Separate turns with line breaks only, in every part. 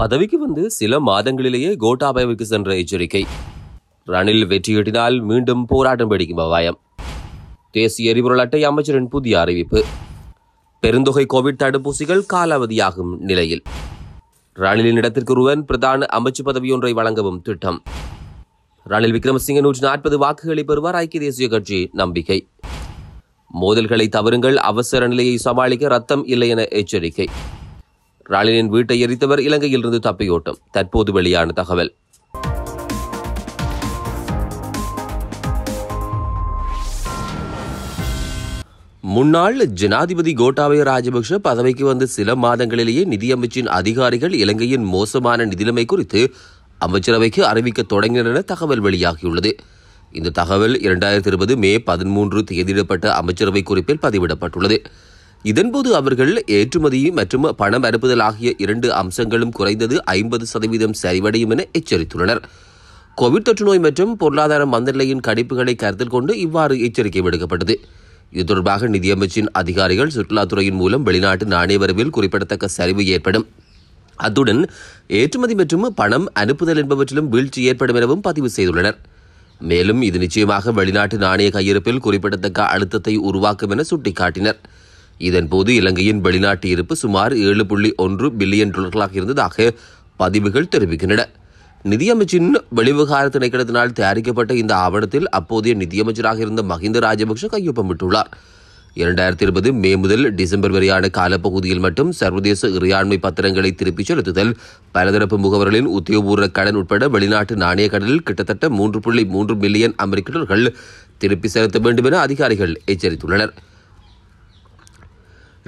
பதவிக்கு வந்து சில மாதங்களிலேயே கோட்டாபயவுக்கு சென்ற எச்சரிக்கை ரணில் வெற்றியீட்டினால் மீண்டும் போராட்டம் பிடிக்கும் அபாயம் தேசிய எரிபொருள் அட்டை அமைச்சரின் புதிய அறிவிப்பு பெருந்தொகை கோவிட் தடுப்பூசிகள் காலாவதியாகும் நிலையில் ரணிலின் இடத்திற்கு ஒருவன் பிரதான அமைச்சு பதவியொன்றை வழங்கவும் திட்டம் ரணில் விக்ரமசிங்க நூற்றி நாற்பது வாக்குகளை பெறுவார் ஐக்கிய தேசிய கட்சி நம்பிக்கை மோதல்களை தவறுங்கள் அவசர நிலையை சமாளிக்க ரத்தம் இல்லை என எச்சரிக்கை ராலினின் வீட்டை எரித்தவர் இலங்கையிலிருந்து தப்பியோட்டம் தற்போது வெளியான தகவல் முன்னாள் ஜனாதிபதி கோட்டாபய ராஜபக்ஷ பதவிக்கு வந்த சில மாதங்களிலேயே நிதியமைச்சின் அதிகாரிகள் இலங்கையின் மோசமான நிதிநிலைமை குறித்து அமைச்சரவைக்கு அறிவிக்க தொடங்கினர் என தகவல் வெளியாகியுள்ளது இந்த தகவல் இரண்டாயிரத்தி இருபது மே பதிமூன்று தேதியிடப்பட்ட அமைச்சரவை குறிப்பில் பதிவிடப்பட்டுள்ளது இதன்போது அவர்கள் ஏற்றுமதி மற்றும் பணம் அறுப்புதல் ஆகிய இரண்டு அம்சங்களும் குறைந்தது ஐம்பது சதவீதம் சரிவடையும் என எச்சரித்துள்ளனர் கோவிட் தொற்று நோய் மற்றும் பொருளாதார மந்தநிலையின் கணிப்புகளை கருத்தில் கொண்டு இவ்வாறு எச்சரிக்கை விடுக்கப்பட்டது இது தொடர்பாக நிதியமைச்சின் அதிகாரிகள் சுற்றுலாத்துறையின் மூலம் வெளிநாட்டு நாணய வரவில் குறிப்பிடத்தக்க சரிவு ஏற்படும் அத்துடன் ஏற்றுமதி மற்றும் பணம் அனுப்புதல் என்பவற்றிலும் வீழ்ச்சி ஏற்படும் எனவும் பதிவு செய்துள்ளனர் மேலும் இது நிச்சயமாக வெளிநாட்டு நாணய கையிருப்பில் குறிப்பிடத்தக்க அழுத்தத்தை உருவாக்கும் என சுட்டிக்காட்டினர் இதன்போது இலங்கையின் வெளிநாட்டு இருப்பு சுமார் ஏழு புள்ளி ஒன்று பில்லியன் டாலர்களாக இருந்ததாக பதிவுகள் தெரிவிக்கின்றன நிதியமைச்சின் வெளிவகார திணைக்களத்தினால் தயாரிக்கப்பட்ட இந்த ஆவணத்தில் அப்போதைய நிதியமைச்சராக இருந்த மஹிந்த ராஜபக்ஷ கையொப்பமிட்டுள்ளார் இரண்டாயிரத்தி இருபது மே முதல் டிசம்பர் வரையான காலப்பகுதியில் மட்டும் சர்வதேச இறையாண்மை பத்திரங்களை திருப்பிச் செலுத்துதல் பலதரப்பு முகவர்களின் உத்தியோகபூர்வ கடன் உட்பட வெளிநாட்டு நாணய கடலில் கிட்டத்தட்ட மூன்று புள்ளி மூன்று மில்லியன் அமெரிக்க டாலர்கள் திருப்பி செலுத்த வேண்டும் என அதிகாரிகள் எச்சரித்துள்ளனர்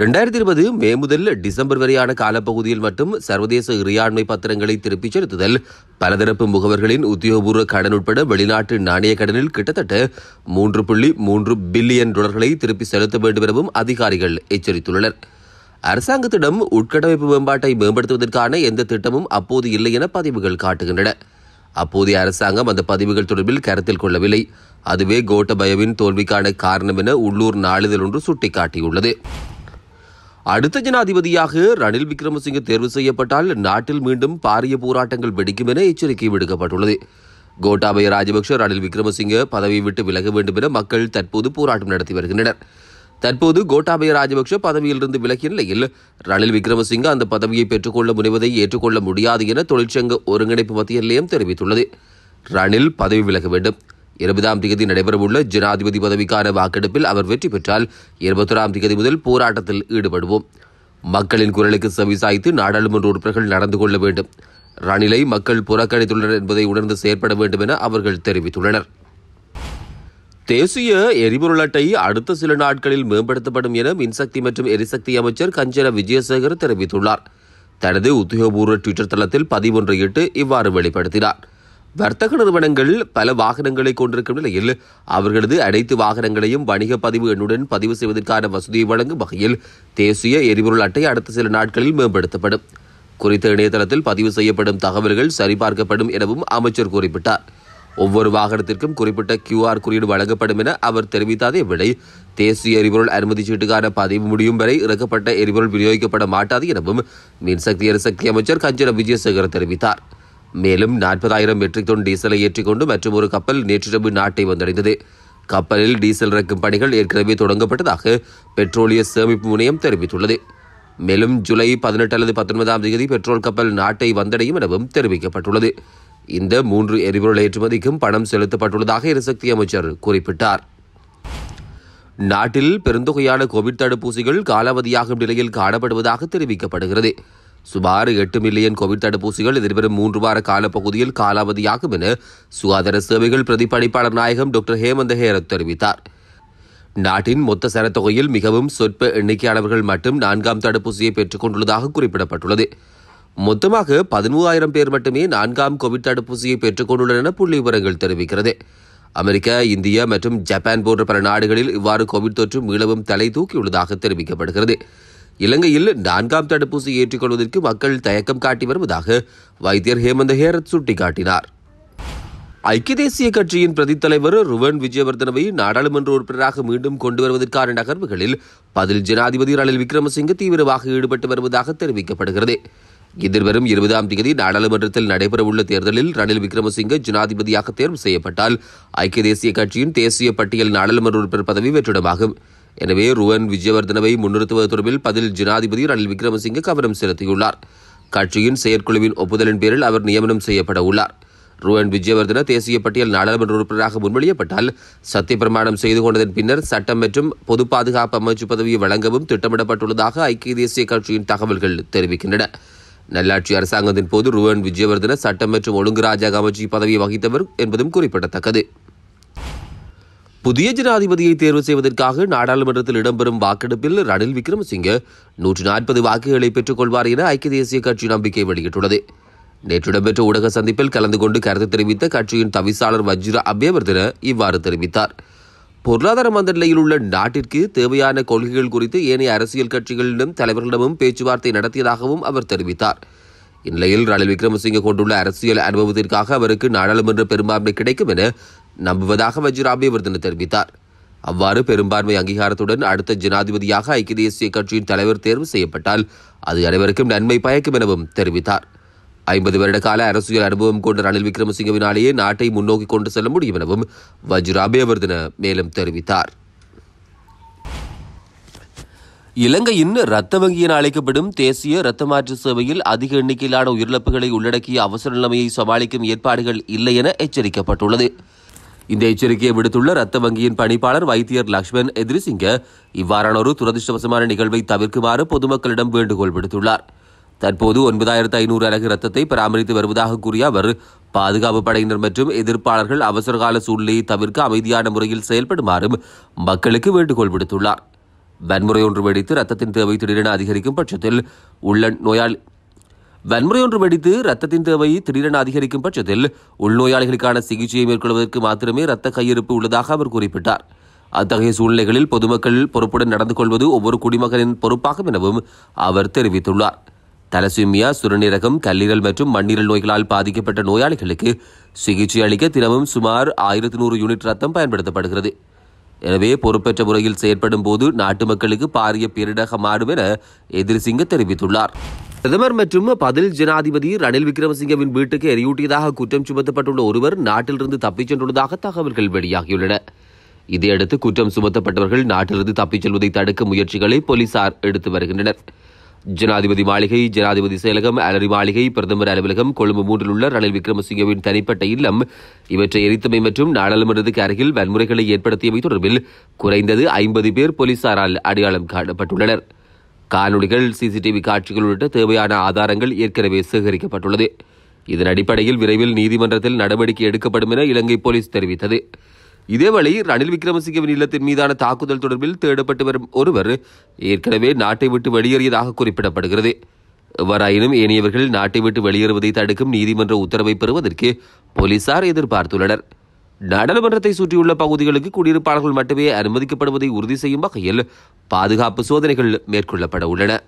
ரெண்டாயிரத்தி இருபது மே முதல் டிசம்பர் வரையான காலப்பகுதியில் மட்டும் சர்வதேச இறையாண்மை பத்திரங்களை திருப்பிச் செலுத்துதல் பலதரப்பு முகவர்களின் உத்தியோகபூர்வ கடன் உட்பட வெளிநாட்டு நாணய கடனில் கிட்டத்தட்ட மூன்று புள்ளி மூன்று பில்லியன் டாலர்களை திருப்பி செலுத்த வேண்டும் எனவும் அதிகாரிகள் எச்சரித்துள்ளனர் அரசாங்கத்திடம் உட்கட்டமைப்பு மேம்பாட்டை மேம்படுத்துவதற்கான எந்த திட்டமும் அப்போது இல்லை என பதிவுகள் காட்டுகின்றன அப்போதைய அரசாங்கம் அந்த பதிவுகள் தொடர்பில் கருத்தில் கொள்ளவில்லை அதுவே கோட்டபயவின் தோல்விக்கான காரணம் என உள்ளூர் நாளிதழ் ஒன்று சுட்டிக்காட்டியுள்ளது அடுத்த ஜனாதிபதியாக ரணில் விக்ரமசிங்க தேர்வு செய்யப்பட்டால் நாட்டில் மீண்டும் பாரிய போராட்டங்கள் வெடிக்கும் என எச்சரிக்கை விடுக்கப்பட்டுள்ளது கோட்டாபய ராஜபக்ஷ ரணில் விக்ரமசிங்க பதவியை விட்டு விலக வேண்டும் என மக்கள் தற்போது போராட்டம் நடத்தி வருகின்றனர் தற்போது கோட்டாபய ராஜபக்ஷ பதவியிலிருந்து விலகிய நிலையில் ரணில் விக்ரமசிங்க அந்த பதவியை பெற்றுக்கொள்ள முனைவதை ஏற்றுக்கொள்ள முடியாது என தொழிற்சங்க ஒருங்கிணைப்பு மத்திய நிலையம் தெரிவித்துள்ளது ரணில் பதவி விலக வேண்டும் இருபதாம் தேதி நடைபெறவுள்ள ஜனாதிபதி பதவிக்கான வாக்கெடுப்பில் அவர் வெற்றி பெற்றால் இருபத்தொராம் தேதி முதல் போராட்டத்தில் ஈடுபடுவோம் மக்களின் குரலுக்கு செவிசாய்த்து நாடாளுமன்ற உறுப்பினர்கள் நடந்து கொள்ள வேண்டும் ரணிலை மக்கள் புறக்கணித்துள்ளனர் என்பதை உணர்ந்து செயற்பட வேண்டும் என அவர்கள் தெரிவித்துள்ளனர் தேசிய எரிபொருள் அட்டை அடுத்த சில நாட்களில் மேம்படுத்தப்படும் என மின்சக்தி மற்றும் எரிசக்தி அமைச்சர் கஞ்சன விஜயசேகர் தெரிவித்துள்ளார் தனது உத்தியோகபூர்வ ட்விட்டர் தளத்தில் பதிவொன்றையிட்டு இவ்வாறு வெளிப்படுத்தினார் வர்த்தக நிறுவனங்கள் பல வாகனங்களை கொண்டிருக்கும் நிலையில் அவர்களது அனைத்து வாகனங்களையும் வணிக பதிவு எண்ணுடன் பதிவு செய்வதற்கான வசதியை வழங்கும் வகையில் தேசிய எரிபொருள் அட்டை அடுத்த சில நாட்களில் மேம்படுத்தப்படும் குறித்த இணையதளத்தில் பதிவு செய்யப்படும் தகவல்கள் சரிபார்க்கப்படும் எனவும் அமைச்சர் குறிப்பிட்டார் ஒவ்வொரு வாகனத்திற்கும் குறிப்பிட்ட கியூஆர் குறியீடு வழங்கப்படும் என அவர் தெரிவித்ததே விடை தேசிய எரிபொருள் அனுமதி சீட்டுக்கான பதிவு முடியும் வரை இறக்கப்பட்ட எரிபொருள் விநியோகிக்கப்பட மாட்டாது எனவும் மின்சக்தி எரிசக்தி அமைச்சர் கஞ்சன விஜயசேகர் தெரிவித்தார் மேலும் நாற்பதாயிரம் மெட்ரிக் டன் டீசலை ஏற்றிக்கொண்டு மற்றும் ஒரு கப்பல் நேற்றிரவு நாட்டை வந்தடைந்தது கப்பலில் டீசல் இறக்கும் பணிகள் ஏற்கனவே தொடங்கப்பட்டதாக பெட்ரோலிய சேமிப்பு முனையம் தெரிவித்துள்ளது மேலும் ஜூலை பதினெட்டு அல்லது பத்தொன்பதாம் தேதி பெட்ரோல் கப்பல் நாட்டை வந்தடையும் எனவும் தெரிவிக்கப்பட்டுள்ளது இந்த மூன்று எரிபொருள் ஏற்றுமதிக்கும் பணம் செலுத்தப்பட்டுள்ளதாக எரிசக்தி அமைச்சர் குறிப்பிட்டார் நாட்டில் பெருந்தொகையான கோவிட் தடுப்பூசிகள் காலாவதியாகும் நிலையில் காணப்படுவதாக தெரிவிக்கப்படுகிறது சுமார் எட்டு மில்லியன் கோவிட் தடுப்பூசிகள் எதிர்வரும் மூன்று வார காலப்பகுதியில் காலாவதியாகும் என சுகாதார சேவைகள் பிரதிபலிப்பாளர் நாயகம் டாக்டர் ஹேமந்த ஹேரத் தெரிவித்தார் நாட்டின் மொத்த சரத்தொகையில் மிகவும் சொற்ப எண்ணிக்கையாளர்கள் மட்டும் நான்காம் தடுப்பூசியை பெற்றுக்கொண்டுள்ளதாக குறிப்பிடப்பட்டுள்ளது மொத்தமாக பதிமூவாயிரம் பேர் மட்டுமே நான்காம் கோவிட் தடுப்பூசியை கொண்டுள்ளன என புள்ளி விவரங்கள் தெரிவிக்கிறது அமெரிக்கா இந்தியா மற்றும் ஜப்பான் போன்ற பல நாடுகளில் இவ்வாறு கோவிட் தொற்று மீளவும் தலை தூக்கியுள்ளதாக தெரிவிக்கப்படுகிறது இலங்கையில் நான்காம் தடுப்பூசி ஏற்றுக்கொள்வதற்கு மக்கள் தயக்கம் காட்டி வருவதாக வைத்தியர் ஹேமந்த் ஹேரத் சுட்டிக்காட்டினார் ஐக்கிய தேசிய கட்சியின் பிரதி தலைவர் ருவன் விஜயவர்தனவை நாடாளுமன்ற உறுப்பினராக மீண்டும் கொண்டு வருவதற்கான நகர்வுகளில் பதில் ஜனாதிபதி ரணில் விக்ரமசிங்க தீவிரமாக ஈடுபட்டு வருவதாக தெரிவிக்கப்படுகிறது எதிர்வரும் இருபதாம் தேதி நாடாளுமன்றத்தில் நடைபெறவுள்ள தேர்தலில் ரணில் விக்ரமசிங்க ஜனாதிபதியாக தேர்வு செய்யப்பட்டால் ஐக்கிய தேசிய கட்சியின் தேசிய பட்டியல் நாடாளுமன்ற உறுப்பினர் பதவி வெற்றிடமாகும் எனவே ருவன் விஜயவர்தனவை முன்னிறுத்துவது தொடர்பில் பதில் ஜனாதிபதி ரணில் விக்ரமசிங்க கவனம் செலுத்தியுள்ளார் கட்சியின் செயற்குழுவின் ஒப்புதலின் பேரில் அவர் நியமனம் செய்யப்பட உள்ளார் ருவன் விஜயவர்தன தேசிய பட்டியல் நாடாளுமன்ற உறுப்பினராக முன்மொழியப்பட்டால் சத்திய பிரமாணம் செய்து கொண்டதன் பின்னர் சட்டம் மற்றும் பொது பாதுகாப்பு அமைச்சு பதவியை வழங்கவும் திட்டமிடப்பட்டுள்ளதாக ஐக்கிய தேசிய கட்சியின் தகவல்கள் தெரிவிக்கின்றன நல்லாட்சி அரசாங்கத்தின் போது ருவன் விஜயவர்தன சட்டம் மற்றும் ஒழுங்கு ராஜாக அமைச்சு பதவியை வகித்தவர் என்பதும் குறிப்பிடத்தக்கது புதிய ஜனாதிபதியை தேர்வு செய்வதற்காக நாடாளுமன்றத்தில் இடம்பெறும் வாக்கெடுப்பில் ரணில் விக்ரமசிங்கே நூற்றி நாற்பது வாக்குகளை பெற்றுக் கொள்வார் என ஐக்கிய தேசிய கட்சி நம்பிக்கை வெளியிட்டுள்ளது நேற்று இடம்பெற்ற ஊடக சந்திப்பில் கலந்து கொண்டு கருத்து தெரிவித்த கட்சியின் தவிசாளர் வஜ்ர அபேவர்தன இவ்வாறு தெரிவித்தார் பொருளாதார மந்த நிலையில் உள்ள நாட்டிற்கு தேவையான கொள்கைகள் குறித்து ஏனைய அரசியல் கட்சிகளிடம் தலைவர்களிடமும் பேச்சுவார்த்தை நடத்தியதாகவும் அவர் தெரிவித்தார் இந்நிலையில் ரணில் விக்ரமசிங்கே கொண்டுள்ள அரசியல் அனுபவத்திற்காக அவருக்கு நாடாளுமன்ற பெரும்பான்மை கிடைக்கும் என நம்புவதாக வஜிராபே வர்தன தெரிவித்தார் அவ்வாறு பெரும்பான்மை அங்கீகாரத்துடன் அடுத்த ஜனாதிபதியாக ஐக்கிய தேசிய கட்சியின் தலைவர் தேர்வு செய்யப்பட்டால் அது அனைவருக்கும் நன்மை பயக்கும் எனவும் தெரிவித்தார் ஐம்பது வருட கால அரசியல் அனுபவம் கொண்ட ரணில் விக்ரமசிங்கவினாலேயே நாட்டை முன்னோக்கி கொண்டு செல்ல முடியும் எனவும் வஜ்ராபே வர்தன மேலும் தெரிவித்தார் இலங்கையின் இரத்த வங்கி என அழைக்கப்படும் தேசிய இரத்த மாற்று சேவையில் அதிக எண்ணிக்கையிலான உயிரிழப்புகளை உள்ளடக்கிய அவசர நிலைமையை சமாளிக்கும் ஏற்பாடுகள் இல்லை என எச்சரிக்கப்பட்டுள்ளது இந்த எச்சரிக்கையை விடுத்துள்ள ரத்த வங்கியின் பணிப்பாளர் வைத்தியர் லக்ஷ்மண் எதிரிசிங்க இவ்வாறான ஒரு துரதிருஷ்டவசமான நிகழ்வை தவிர்க்குமாறு பொதுமக்களிடம் வேண்டுகோள் விடுத்துள்ளார் தற்போது ஒன்பதாயிரத்து ஐநூறு அலகு ரத்தத்தை பராமரித்து வருவதாக கூறிய அவர் பாதுகாப்பு படையினர் மற்றும் எதிர்ப்பாளர்கள் அவசரகால சூழ்நிலையை தவிர்க்க அமைதியான முறையில் செயல்படுமாறும் மக்களுக்கு வேண்டுகோள் விடுத்துள்ளார் வன்முறை ஒன்று வெடித்து ரத்தத்தின் தேவை திடீரென அதிகரிக்கும் பட்சத்தில் உள்ள நோயாளி வன்முறை ஒன்று வெடித்து ரத்தத்தின் தேவை திடீரென அதிகரிக்கும் பட்சத்தில் உள்நோயாளிகளுக்கான சிகிச்சையை மேற்கொள்வதற்கு மாத்திரமே ரத்த கையிருப்பு உள்ளதாக அவர் குறிப்பிட்டார் அத்தகைய சூழ்நிலைகளில் பொதுமக்கள் பொறுப்புடன் நடந்து கொள்வது ஒவ்வொரு குடிமகனின் பொறுப்பாகும் எனவும் அவர் தெரிவித்துள்ளார் தலசீமியா சுரநீரகம் கல்லீரல் மற்றும் மண்ணீரல் நோய்களால் பாதிக்கப்பட்ட நோயாளிகளுக்கு சிகிச்சை அளிக்க தினமும் சுமார் ஆயிரத்தி நூறு யூனிட் ரத்தம் பயன்படுத்தப்படுகிறது எனவே பொறுப்பேற்ற முறையில் செயற்படும் போது நாட்டு மக்களுக்கு பாரிய பேரிடகம் மாறும் என எதிர்சிங்க தெரிவித்துள்ளார் பிரதமர் மற்றும் பதில் ஜனாதிபதி ரணில் விக்ரமசிங்கவின் வீட்டுக்கு எரியூட்டியதாக குற்றம் சுமத்தப்பட்டுள்ள ஒருவர் நாட்டிலிருந்து தப்பிச் சென்றுள்ளதாக தகவல்கள் வெளியாகியுள்ளன இதையடுத்து குற்றம் சுமத்தப்பட்டவர்கள் நாட்டிலிருந்து தப்பிச் செல்வதை தடுக்க முயற்சிகளை போலீசார் எடுத்து வருகின்றனர் ஜனாதிபதி மாளிகை ஜனாதிபதி செயலகம் அலரி மாளிகை பிரதமர் அலுவலகம் கொழும்பு மூன்றில் உள்ள ரணில் விக்ரமசிங்கவின் தனிப்பட்ட இல்லம் இவற்றை எரித்தமை மற்றும் நாடாளுமன்றத்துக்கு அருகில் வன்முறைகளை ஏற்படுத்தியவை தொடர்பில் குறைந்தது ஐம்பது பேர் போலீசாரால் அடையாளம் காணப்பட்டுள்ளனர் காணொலிகள் சிசிடிவி காட்சிகள் உள்ளிட்ட தேவையான ஆதாரங்கள் ஏற்கனவே சேகரிக்கப்பட்டுள்ளது இதன் அடிப்படையில் விரைவில் நீதிமன்றத்தில் நடவடிக்கை எடுக்கப்படும் என இலங்கை போலீஸ் தெரிவித்தது இதேவேளை ரணில் விக்ரமசிங்கவின் இல்லத்தின் மீதான தாக்குதல் தொடர்பில் தேடப்பட்டு வரும் ஒருவர் ஏற்கனவே நாட்டை விட்டு வெளியேறியதாக குறிப்பிடப்படுகிறது எவ்வாறாயினும் ஏனையவர்கள் நாட்டை விட்டு வெளியேறுவதை தடுக்கும் நீதிமன்ற உத்தரவை பெறுவதற்கு போலீசார் எதிர்பார்த்துள்ளனர் நாடாளுமன்றத்தை சுற்றியுள்ள பகுதிகளுக்கு குடியிருப்பாளர்கள் மட்டுமே அனுமதிக்கப்படுவதை உறுதி செய்யும் வகையில் பாதுகாப்பு சோதனைகள் மேற்கொள்ளப்பட உள்ளன